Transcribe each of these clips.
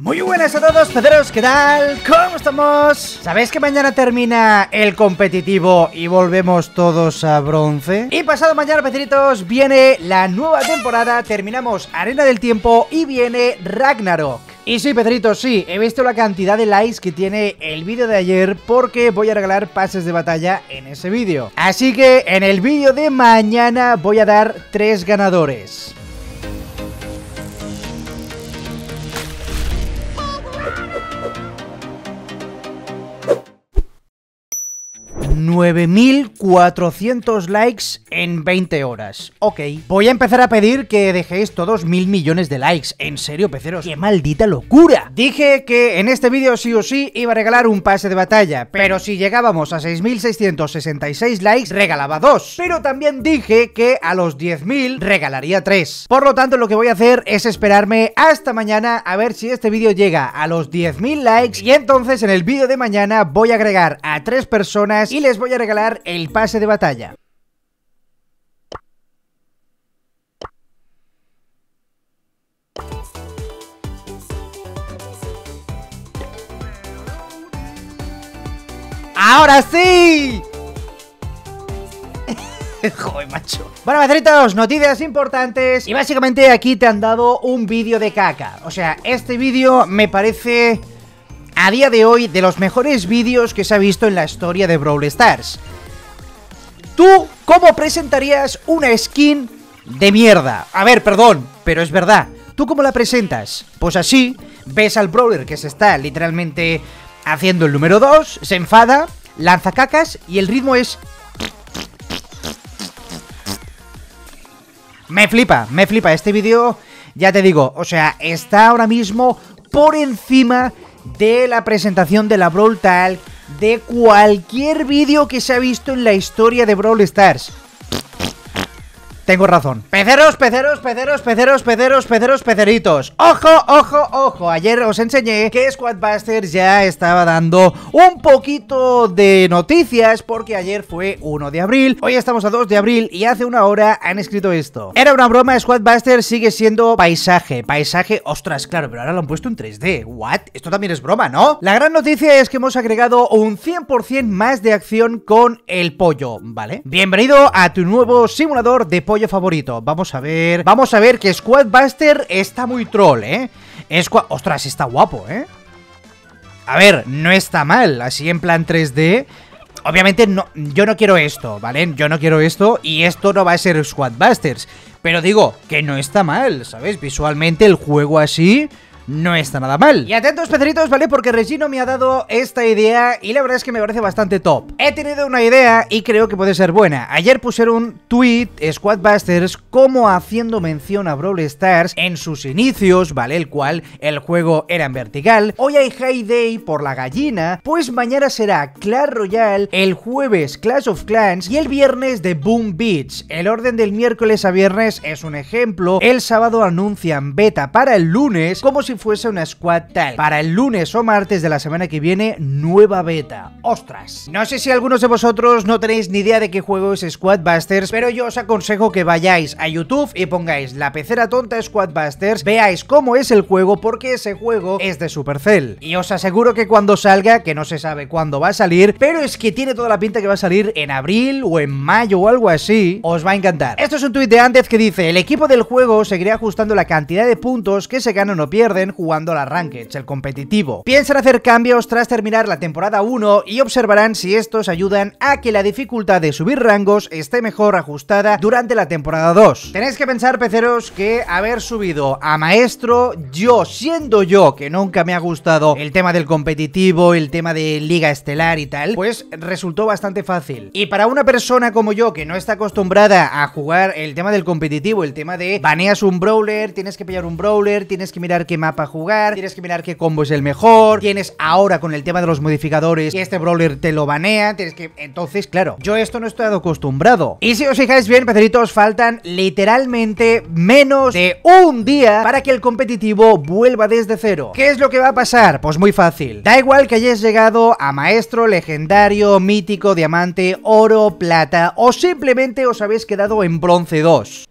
Muy buenas a todos, Pedros, ¿qué tal? ¿Cómo estamos? ¿Sabéis que mañana termina el competitivo y volvemos todos a bronce? Y pasado mañana, pedritos, viene la nueva temporada, terminamos Arena del Tiempo y viene Ragnarok. Y sí, pedritos, sí, he visto la cantidad de likes que tiene el vídeo de ayer porque voy a regalar pases de batalla en ese vídeo. Así que en el vídeo de mañana voy a dar tres ganadores. 9.400 likes en 20 horas. Ok. Voy a empezar a pedir que dejéis todos mil millones de likes. En serio, peceros. ¡Qué maldita locura! Dije que en este vídeo sí o sí iba a regalar un pase de batalla, pero si llegábamos a 6.666 likes, regalaba dos. Pero también dije que a los 10.000 regalaría tres. Por lo tanto, lo que voy a hacer es esperarme hasta mañana a ver si este vídeo llega a los 10.000 likes y entonces en el vídeo de mañana voy a agregar a tres personas y les voy voy a regalar el pase de batalla. ¡Ahora sí! Joder, macho. Bueno, maceritos, noticias importantes. Y básicamente aquí te han dado un vídeo de caca. O sea, este vídeo me parece a día de hoy de los mejores vídeos que se ha visto en la historia de Brawl Stars. ¿Tú cómo presentarías una skin de mierda? A ver, perdón, pero es verdad. ¿Tú cómo la presentas? Pues así, ves al Brawler que se está literalmente haciendo el número 2, se enfada, lanza cacas y el ritmo es... Me flipa, me flipa este vídeo, ya te digo, o sea, está ahora mismo por encima de la presentación de la Brawl Talk, de cualquier vídeo que se ha visto en la historia de Brawl Stars. Tengo razón Peceros, peceros, peceros, peceros, peceros, peceros, peceritos Ojo, ojo, ojo Ayer os enseñé que Squadbusters ya estaba dando un poquito de noticias Porque ayer fue 1 de abril Hoy estamos a 2 de abril y hace una hora han escrito esto Era una broma, Squadbusters sigue siendo paisaje Paisaje, ostras, claro, pero ahora lo han puesto en 3D What? Esto también es broma, ¿no? La gran noticia es que hemos agregado un 100% más de acción con el pollo, ¿vale? Bienvenido a tu nuevo simulador de pollo favorito. Vamos a ver. Vamos a ver que Squadbuster está muy troll, ¿eh? Ostras, está guapo, ¿eh? A ver, no está mal. Así en plan 3D. Obviamente no, yo no quiero esto, ¿vale? Yo no quiero esto y esto no va a ser Squadbusters. Pero digo, que no está mal, ¿sabes? Visualmente el juego así no está nada mal. Y atentos peceritos, ¿vale? Porque Regino me ha dado esta idea y la verdad es que me parece bastante top. He tenido una idea y creo que puede ser buena. Ayer pusieron un tweet Squadbusters como haciendo mención a Brawl Stars en sus inicios, ¿vale? El cual el juego era en vertical. Hoy hay High Day por la gallina, pues mañana será Clash Royale, el jueves Clash of Clans y el viernes de Boom Beach. El orden del miércoles a viernes es un ejemplo. El sábado anuncian beta para el lunes como si fuese una squad tal, Para el lunes o martes de la semana que viene, nueva beta. ¡Ostras! No sé si algunos de vosotros no tenéis ni idea de qué juego es Busters. pero yo os aconsejo que vayáis a YouTube y pongáis la pecera tonta Busters. veáis cómo es el juego, porque ese juego es de Supercell. Y os aseguro que cuando salga, que no se sabe cuándo va a salir, pero es que tiene toda la pinta que va a salir en abril o en mayo o algo así, os va a encantar. Esto es un tweet de antes que dice, el equipo del juego seguirá ajustando la cantidad de puntos que se ganan o pierden jugando al Ranked, el competitivo. Piensan hacer cambios tras terminar la temporada 1 y observarán si estos ayudan a que la dificultad de subir rangos esté mejor ajustada durante la temporada 2. Tenéis que pensar, peceros, que haber subido a maestro, yo siendo yo que nunca me ha gustado el tema del competitivo, el tema de liga estelar y tal, pues resultó bastante fácil. Y para una persona como yo que no está acostumbrada a jugar el tema del competitivo, el tema de baneas un brawler, tienes que pillar un brawler, tienes que mirar qué mapa para jugar, tienes que mirar qué combo es el mejor, tienes ahora con el tema de los modificadores Y este brawler te lo banea, tienes que... Entonces, claro, yo esto no estoy acostumbrado. Y si os fijáis bien, peceritos, faltan literalmente menos de un día para que el competitivo vuelva desde cero. ¿Qué es lo que va a pasar? Pues muy fácil. Da igual que hayáis llegado a maestro, legendario, mítico, diamante, oro, plata o simplemente os habéis quedado en bronce 2.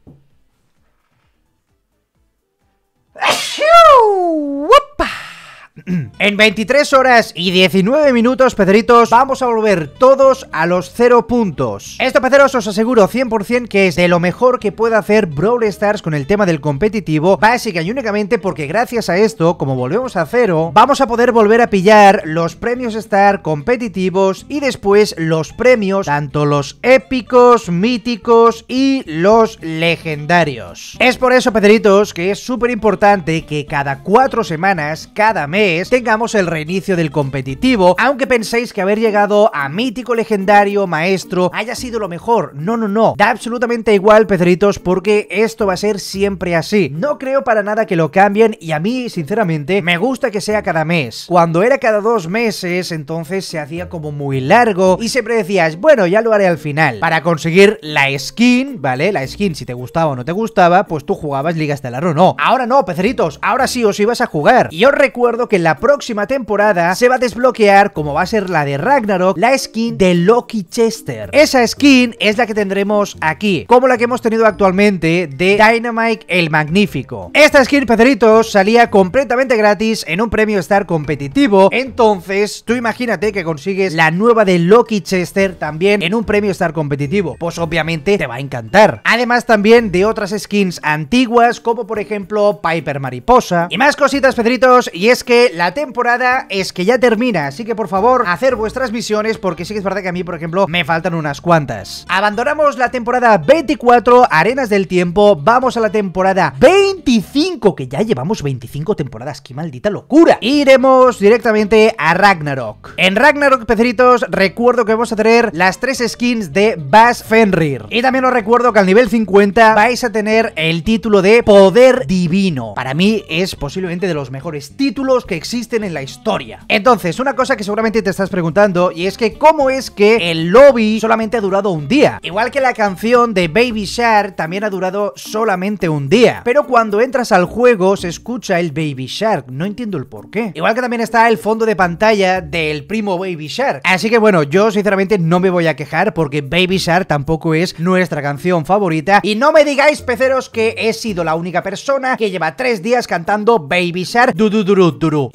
en 23 horas y 19 minutos, Pedritos, vamos a volver todos a los cero puntos. Esto, pederos, os aseguro 100% que es de lo mejor que puede hacer Brawl Stars con el tema del competitivo, básica y únicamente porque gracias a esto, como volvemos a cero, vamos a poder volver a pillar los premios Star competitivos y después los premios, tanto los épicos, míticos y los legendarios. Es por eso, Pedritos, que es súper importante que cada cuatro semanas, cada mes, tengamos el reinicio del competitivo, aunque penséis que haber llegado a mítico legendario, maestro, haya sido lo mejor. No, no, no. Da absolutamente igual, peceritos, porque esto va a ser siempre así. No creo para nada que lo cambien y a mí, sinceramente, me gusta que sea cada mes. Cuando era cada dos meses, entonces se hacía como muy largo y siempre decías, bueno, ya lo haré al final. Para conseguir la skin, ¿vale? La skin, si te gustaba o no te gustaba, pues tú jugabas Liga Estelar o no. Ahora no, Peceritos, ahora sí os ibas a jugar. Y os recuerdo que la próxima temporada se va a desbloquear, como va a ser la de Ragnarok, la skin de Loki Chester. Esa skin es la que tendremos aquí, como la que hemos tenido actualmente de Dynamite el Magnífico. Esta skin, Pedritos, salía completamente gratis en un premio Star competitivo, entonces tú imagínate que consigues la nueva de Loki Chester también en un premio Star competitivo, pues obviamente te va a encantar. Además también de otras skins antiguas, como por ejemplo Piper Mariposa. Y más cositas, Pedritos, y es que la temporada es que ya termina, así que por favor, hacer vuestras misiones porque sí que es verdad que a mí, por ejemplo, me faltan unas cuantas. Abandonamos la temporada 24, Arenas del Tiempo, vamos a la temporada 25, que ya llevamos 25 temporadas, qué maldita locura. Iremos directamente a Ragnarok. En Ragnarok, peceritos, recuerdo que vamos a tener las tres skins de Bas Fenrir. Y también os recuerdo que al nivel 50 vais a tener el título de Poder Divino. Para mí es posiblemente de los mejores títulos que existen en la historia. Entonces, una cosa que seguramente te estás preguntando y es que cómo es que el lobby solamente ha durado un día. Igual que la canción de Baby Shark también ha durado solamente un día. Pero cuando entras al juego se escucha el Baby Shark, no entiendo el por qué. Igual que también está el fondo de pantalla del primo Baby Shark. Así que bueno, yo sinceramente no me voy a quejar porque Baby Shark tampoco es nuestra canción favorita. Y no me digáis, peceros, que he sido la única persona que lleva tres días cantando Baby Shark. Du,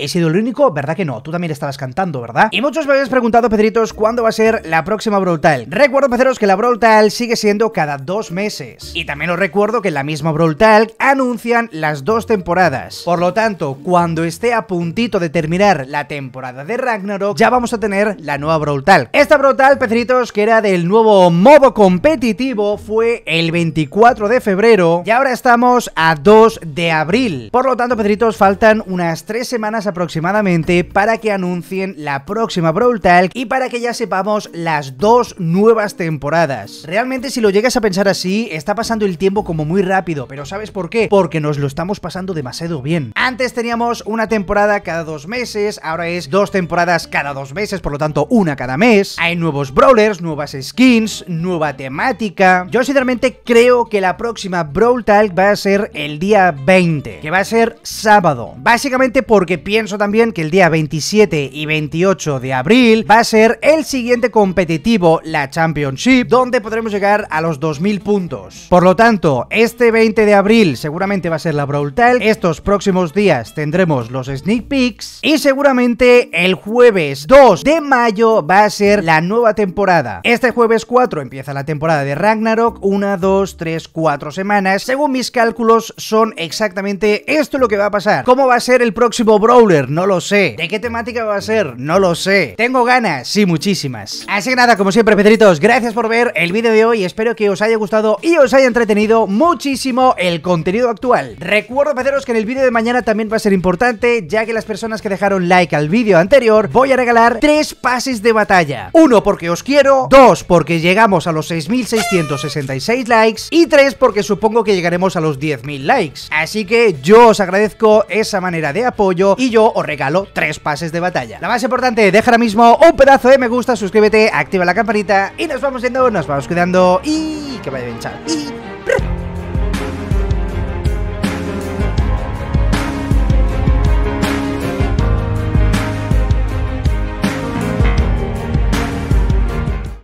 ¿He sido el único? ¿Verdad que no? Tú también estabas cantando, ¿verdad? Y muchos me habéis preguntado, Pedritos, ¿cuándo va a ser la próxima Brawl Talk? Recuerdo, peceros, que la Brawl Talk... sigue siendo cada dos meses. Y también os recuerdo que en la misma Brawl Talk... anuncian las dos temporadas. Por lo tanto, cuando esté a puntito de terminar la temporada de Ragnarok, ya vamos a tener la nueva Brawl Talk... Esta Brawl Talk, Pedritos... que era del nuevo modo competitivo, fue el 24 de febrero y ahora estamos a 2 de abril. Por lo tanto, Pedritos... faltan unas tres semanas aproximadamente para que anuncien la próxima Brawl Talk y para que ya sepamos las dos nuevas temporadas. Realmente si lo llegas a pensar así, está pasando el tiempo como muy rápido, pero ¿sabes por qué? Porque nos lo estamos pasando demasiado bien. Antes teníamos una temporada cada dos meses, ahora es dos temporadas cada dos meses, por lo tanto una cada mes. Hay nuevos brawlers, nuevas skins, nueva temática. Yo sinceramente creo que la próxima Brawl Talk va a ser el día 20, que va a ser sábado. Básicamente porque pienso también que el día 27 y 28 de abril va a ser el siguiente competitivo, la Championship, donde podremos llegar a los 2.000 puntos. Por lo tanto, este 20 de abril seguramente va a ser la Brawl Tale, estos próximos días tendremos los sneak peeks y seguramente el jueves 2 de mayo va a ser la nueva temporada. Este jueves 4 empieza la temporada de Ragnarok, una, dos, tres, cuatro semanas. Según mis cálculos son exactamente esto lo que va a pasar. ¿Cómo va a ser el próximo Brawl no lo sé. ¿De qué temática va a ser? No lo sé. ¿Tengo ganas? Sí, muchísimas. Así que nada, como siempre, Pedritos, gracias por ver el vídeo de hoy. Espero que os haya gustado y os haya entretenido muchísimo el contenido actual. Recuerdo, Pedros, que en el vídeo de mañana también va a ser importante, ya que las personas que dejaron like al vídeo anterior, voy a regalar tres pases de batalla. Uno porque os quiero, dos porque llegamos a los 6.666 likes y tres porque supongo que llegaremos a los 10.000 likes. Así que yo os agradezco esa manera de apoyo y yo os regalo tres pases de batalla. La más importante, deja ahora mismo un pedazo de me gusta, suscríbete, activa la campanita y nos vamos yendo, nos vamos cuidando y que vaya bien, chao.